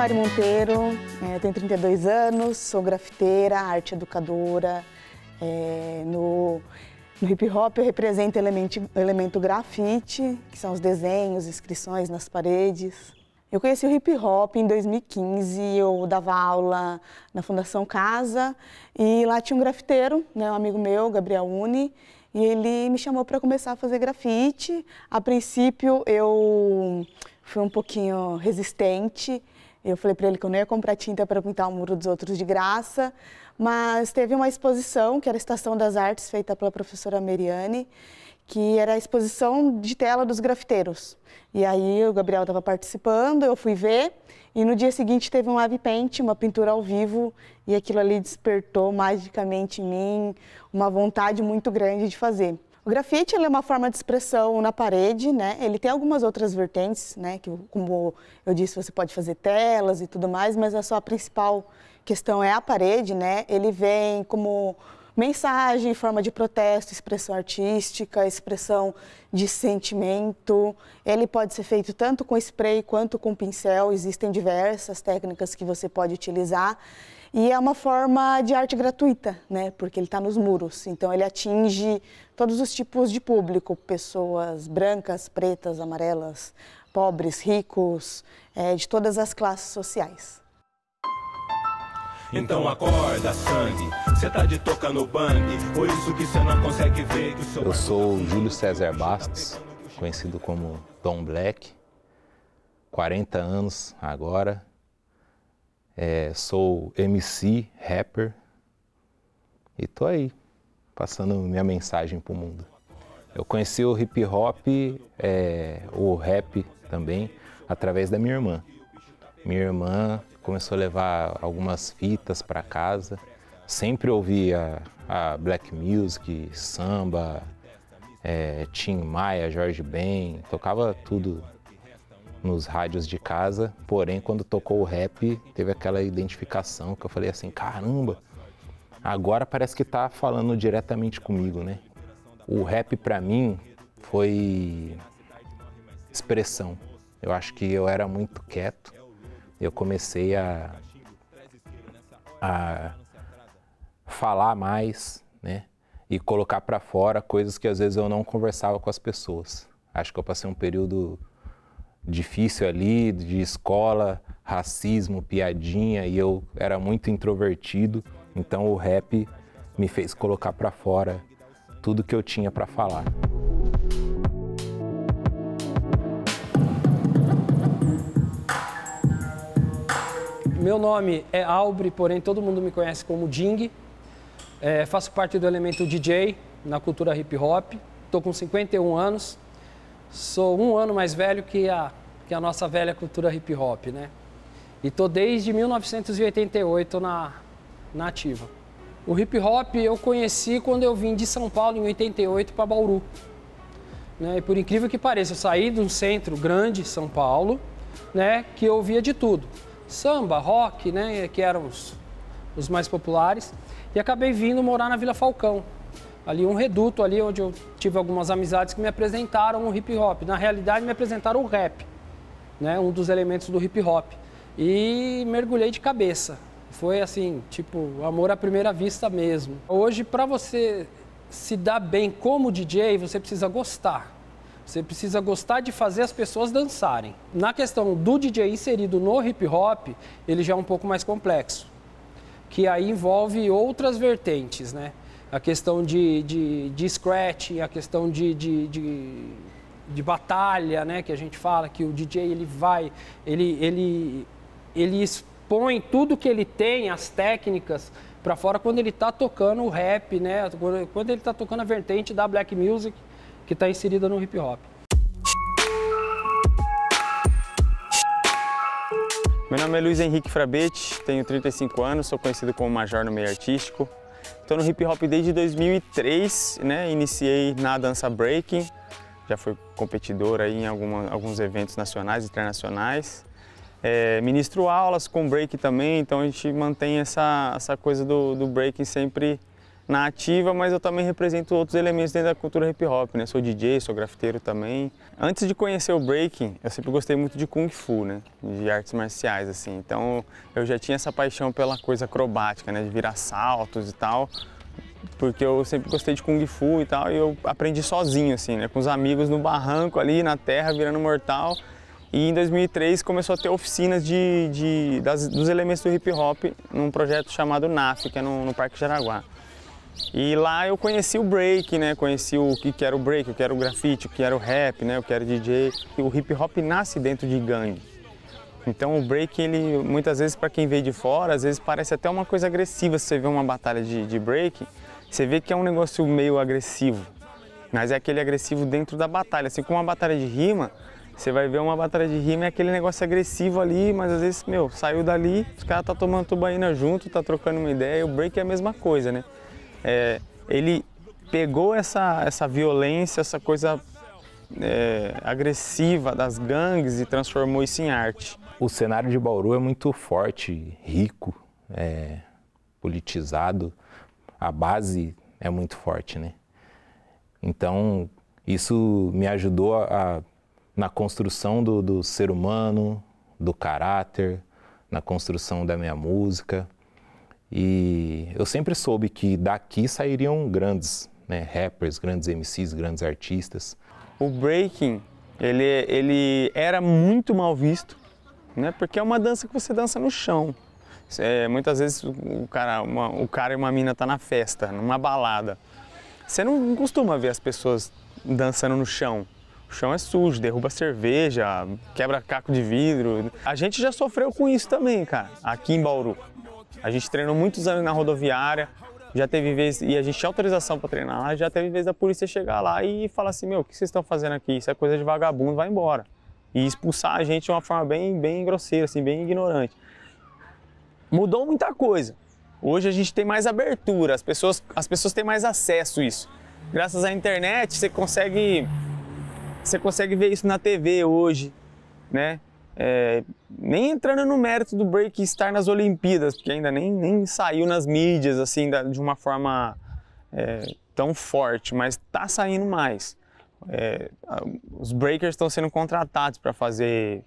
Mari Monteiro, é, tenho 32 anos, sou grafiteira, arte educadora. É, no, no hip hop eu represento elemento, elemento grafite, que são os desenhos, inscrições nas paredes. Eu conheci o hip hop em 2015, eu dava aula na Fundação Casa e lá tinha um grafiteiro, né, um amigo meu, Gabriel Uni, e ele me chamou para começar a fazer grafite. A princípio eu fui um pouquinho resistente, eu falei para ele que eu não ia comprar tinta para pintar o muro dos outros de graça, mas teve uma exposição, que era a Estação das Artes, feita pela professora Meriane, que era a exposição de tela dos grafiteiros. E aí o Gabriel estava participando, eu fui ver, e no dia seguinte teve um live paint, uma pintura ao vivo, e aquilo ali despertou magicamente em mim uma vontade muito grande de fazer. O grafite é uma forma de expressão na parede, né? Ele tem algumas outras vertentes, né? Que, como eu disse, você pode fazer telas e tudo mais, mas a sua principal questão é a parede, né? Ele vem como mensagem, forma de protesto, expressão artística, expressão de sentimento. Ele pode ser feito tanto com spray quanto com pincel, existem diversas técnicas que você pode utilizar. E é uma forma de arte gratuita, né? Porque ele está nos muros. Então ele atinge todos os tipos de público: pessoas brancas, pretas, amarelas, pobres, ricos, é, de todas as classes sociais. Então acorda, sangue, você tá de toca no bang, por isso que você não consegue ver que o seu... Eu sou tá Júlio César Bastos, conhecido como Dom Black, 40 anos agora, é, sou MC, rapper e tô aí, passando minha mensagem pro mundo. Eu conheci o hip hop, é, o rap também, através da minha irmã. Minha irmã começou a levar algumas fitas para casa. Sempre ouvia a black music, samba, é, Tim Maia, Jorge Ben, tocava tudo nos rádios de casa, porém quando tocou o rap, teve aquela identificação que eu falei assim, caramba, agora parece que tá falando diretamente comigo, né? O rap para mim foi expressão. Eu acho que eu era muito quieto. Eu comecei a a falar mais, né? E colocar para fora coisas que às vezes eu não conversava com as pessoas. Acho que eu passei um período difícil ali, de escola, racismo, piadinha, e eu era muito introvertido, então o rap me fez colocar para fora tudo que eu tinha para falar. Meu nome é Albre, porém todo mundo me conhece como Ding. É, faço parte do elemento DJ na cultura hip hop. Estou com 51 anos, sou um ano mais velho que a, que a nossa velha cultura hip hop, né? E tô desde 1988 na, na ativa. O hip hop eu conheci quando eu vim de São Paulo em 88 para Bauru. Né? E por incrível que pareça, eu saí de um centro grande, São Paulo, né, que eu via de tudo. Samba, rock, né, que eram os, os mais populares, e acabei vindo morar na Vila Falcão, ali um reduto ali onde eu tive algumas amizades que me apresentaram o hip hop. Na realidade, me apresentaram o rap, né? Um dos elementos do hip hop. E mergulhei de cabeça. Foi assim, tipo, amor à primeira vista mesmo. Hoje, para você se dar bem como DJ, você precisa gostar. Você precisa gostar de fazer as pessoas dançarem. Na questão do DJ inserido no hip hop, ele já é um pouco mais complexo, que aí envolve outras vertentes, né? a questão de, de, de scratch, a questão de, de, de, de batalha, né? Que a gente fala que o DJ ele vai, ele, ele, ele expõe tudo que ele tem, as técnicas, para fora quando ele está tocando o rap, né? Quando ele está tocando a vertente da black music que está inserida no hip hop. Meu nome é Luiz Henrique Frabete, tenho 35 anos, sou conhecido como Major no meio artístico. Estou no hip hop desde 2003, né? Iniciei na dança breaking, já fui competidor aí em alguma, alguns eventos nacionais e internacionais. É, ministro aulas com break também, então a gente mantém essa, essa coisa do, do breaking sempre na ativa, mas eu também represento outros elementos dentro da cultura hip hop, né? Sou DJ, sou grafiteiro também. Antes de conhecer o breaking, eu sempre gostei muito de kung fu, né? De artes marciais assim. Então, eu já tinha essa paixão pela coisa acrobática, né, de virar saltos e tal. Porque eu sempre gostei de kung fu e tal, e eu aprendi sozinho assim, né, com os amigos no barranco ali na terra virando mortal. E em 2003 começou a ter oficinas de, de das, dos elementos do hip hop num projeto chamado NAF, que é no, no Parque Jaraguá. E lá eu conheci o break, né? Conheci o que, era o break, o que era o grafite, o que era o rap, né? O que era o DJ. o hip hop nasce dentro de gangue. Então o break, ele muitas vezes para quem vê de fora, às vezes parece até uma coisa agressiva. Se você vê uma batalha de, de break, você vê que é um negócio meio agressivo. Mas é aquele agressivo dentro da batalha. Assim como uma batalha de rima, você vai ver uma batalha de rima, é aquele negócio agressivo ali, mas às vezes, meu, saiu dali, os caras tá tomando tubaína junto, tá trocando uma ideia, e o break é a mesma coisa, né? é, ele pegou essa, essa violência, essa coisa é, agressiva das gangues e transformou isso em arte. O cenário de Bauru é muito forte, rico, é, politizado, a base é muito forte, né? Então, isso me ajudou a, a na construção do, do ser humano, do caráter, na construção da minha música. E eu sempre soube que daqui sairiam grandes né, rappers, grandes MCs, grandes artistas. O breaking, ele, ele era muito mal visto, né? Porque é uma dança que você dança no chão. É, muitas vezes o cara, uma, o cara e uma mina tá na festa, numa balada. Você não costuma ver as pessoas dançando no chão. O chão é sujo, derruba cerveja, quebra caco de vidro. A gente já sofreu com isso também, cara, aqui em Bauru. A gente treinou muitos anos na rodoviária, já teve vez, e a gente tinha autorização para treinar lá, já teve vez da polícia chegar lá e falar assim, meu, o que vocês estão fazendo aqui? Isso é coisa de vagabundo, vai embora. E expulsar a gente de uma forma bem, bem grosseira, assim, bem ignorante. Mudou muita coisa. Hoje a gente tem mais abertura, as pessoas, as pessoas têm mais acesso a isso. Graças à internet, você consegue, você consegue ver isso na TV hoje, né? É, nem entrando no mérito do break estar nas Olimpíadas, porque ainda nem, nem saiu nas mídias assim da, de uma forma é, tão forte, mas está saindo mais. É, os breakers estão sendo contratados para fazer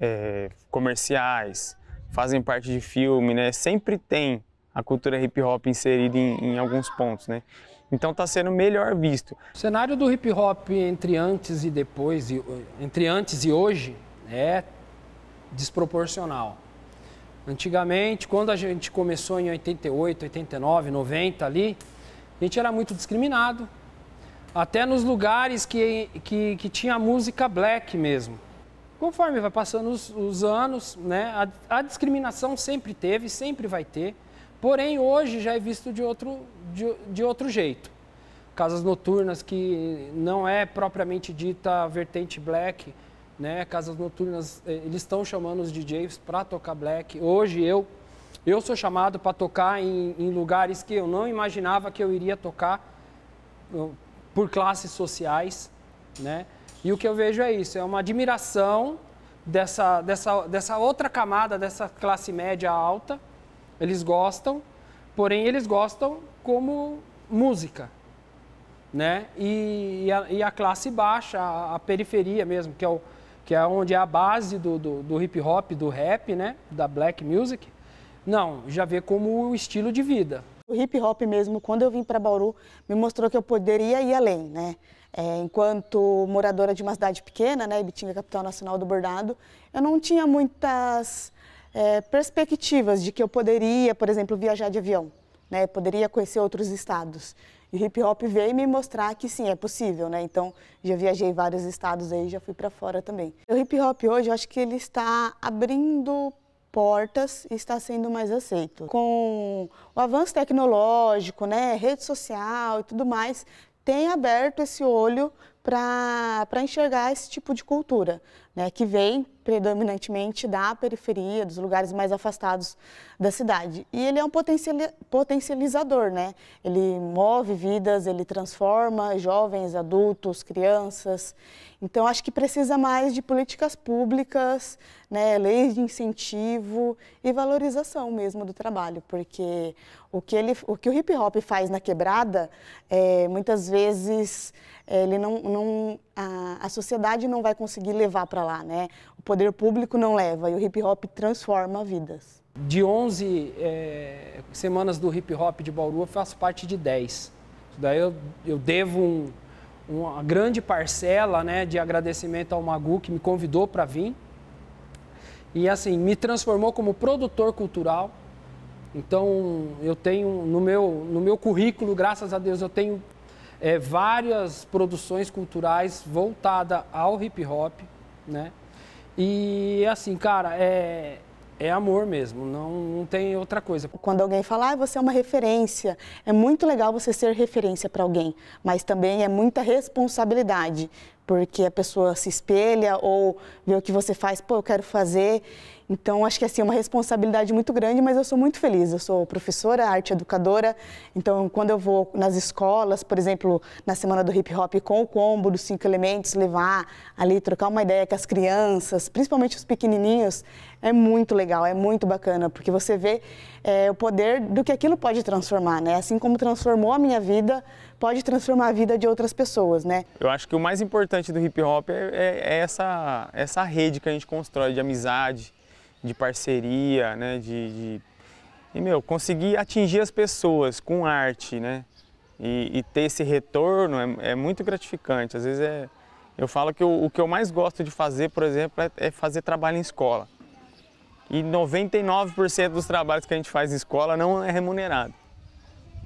é, comerciais, fazem parte de filme, né? Sempre tem a cultura hip hop inserida em, em alguns pontos, né? Então está sendo melhor visto. O cenário do hip hop entre antes e depois, entre antes e hoje, é desproporcional. Antigamente, quando a gente começou em 88, 89, 90 ali, a gente era muito discriminado. Até nos lugares que, que, que tinha música black mesmo. Conforme vai passando os, os anos, né, a, a, discriminação sempre teve, sempre vai ter. Porém, hoje já é visto de outro, de, de outro jeito. Casas noturnas que não é propriamente dita vertente black, né? Casas noturnas, eh, eles estão chamando os DJs para tocar black. Hoje eu eu sou chamado para tocar em, em, lugares que eu não imaginava que eu iria tocar por classes sociais, né? E o que eu vejo é isso, é uma admiração dessa, dessa, dessa outra camada, dessa classe média alta. Eles gostam, porém eles gostam como música, né? E, e, a, e a, classe baixa, a, a periferia mesmo, que é o, que é onde é a base do, do, do hip hop, do rap, né? Da black music. Não, já vê como o estilo de vida. O hip hop mesmo, quando eu vim para Bauru, me mostrou que eu poderia ir além, né? É, enquanto moradora de uma cidade pequena, né, Ibitinga, capital nacional do bordado, eu não tinha muitas é, perspectivas de que eu poderia, por exemplo, viajar de avião, né? Poderia conhecer outros estados. E o hip hop veio me mostrar que sim, é possível, né? Então, já viajei vários estados aí, já fui para fora também. O hip hop hoje, eu acho que ele está abrindo portas e está sendo mais aceito. Com o avanço tecnológico, né, rede social e tudo mais, tem aberto esse olho para enxergar esse tipo de cultura né, que vem predominantemente da periferia, dos lugares mais afastados da cidade. E ele é um potencializador, né? Ele move vidas, ele transforma jovens, adultos, crianças. Então, acho que precisa mais de políticas públicas, né, leis de incentivo e valorização mesmo do trabalho, porque o que, ele, o, que o hip hop faz na quebrada, é, muitas vezes é, ele não, não a, a sociedade não vai conseguir levar para para lá, né? O poder público não leva e o hip hop transforma vidas. De 11 é, eh, semanas do hip hop de Bauru, eu faço parte de 10. daí eu, eu devo um, uma grande parcela né, de agradecimento ao Magu, que me convidou para vir. E assim, me transformou como produtor cultural. Então, eu tenho no meu, no meu currículo, graças a Deus, eu tenho é, várias produções culturais voltadas ao hip hop né? E assim, cara, é, é amor mesmo, não, não tem outra coisa. Quando alguém fala, ah, você é uma referência, é muito legal você ser referência para alguém, mas também é muita responsabilidade porque a pessoa se espelha ou vê o que você faz, pô, eu quero fazer. Então, acho que assim, é uma responsabilidade muito grande, mas eu sou muito feliz. Eu sou professora, arte educadora, então quando eu vou nas escolas, por exemplo, na semana do hip hop com o combo dos cinco elementos, levar ali, trocar uma ideia com as crianças, principalmente os pequenininhos, é muito legal, é muito bacana, porque você vê é, o poder do que aquilo pode transformar, né? Assim como transformou a minha vida, pode transformar a vida de outras pessoas, né? Eu acho que o mais importante do hip hop é, é, é essa, essa rede que a gente constrói de amizade, de parceria, né? De, de... E, meu, conseguir atingir as pessoas com arte, né? E, e ter esse retorno é, é, muito gratificante. Às vezes é... Eu falo que o que eu mais gosto de fazer, por exemplo, é, é fazer trabalho em escola. E 99% dos trabalhos que a gente faz em escola não é remunerado.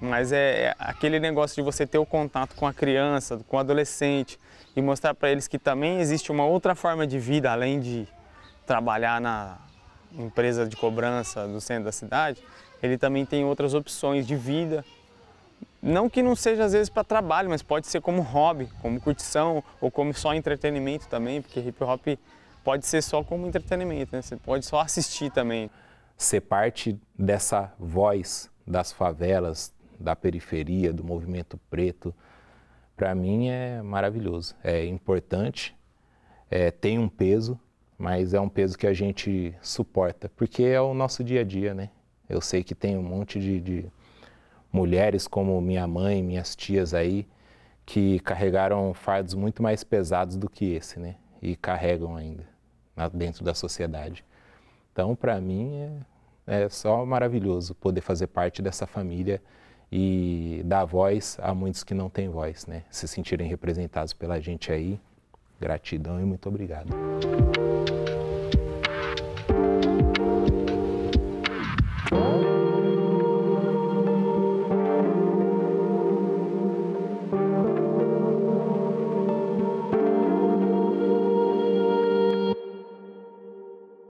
Mas é, é aquele negócio de você ter o contato com a criança, com o adolescente e mostrar para eles que também existe uma outra forma de vida além de trabalhar na empresa de cobrança do centro da cidade, ele também tem outras opções de vida. Não que não seja às vezes para trabalho, mas pode ser como hobby, como curtição ou como só entretenimento também, porque hip hop pode ser só como entretenimento, né? você pode só assistir também. Ser parte dessa voz das favelas, da periferia, do movimento preto, para mim é maravilhoso. É importante, é, tem um peso, mas é um peso que a gente suporta, porque é o nosso dia a dia, né? Eu sei que tem um monte de, de mulheres como minha mãe, minhas tias aí, que carregaram fardos muito mais pesados do que esse, né? E carregam ainda dentro da sociedade. Então, para mim, é, é só maravilhoso poder fazer parte dessa família e dar voz a muitos que não têm voz, né? Se sentirem representados pela gente aí. Gratidão e muito obrigado.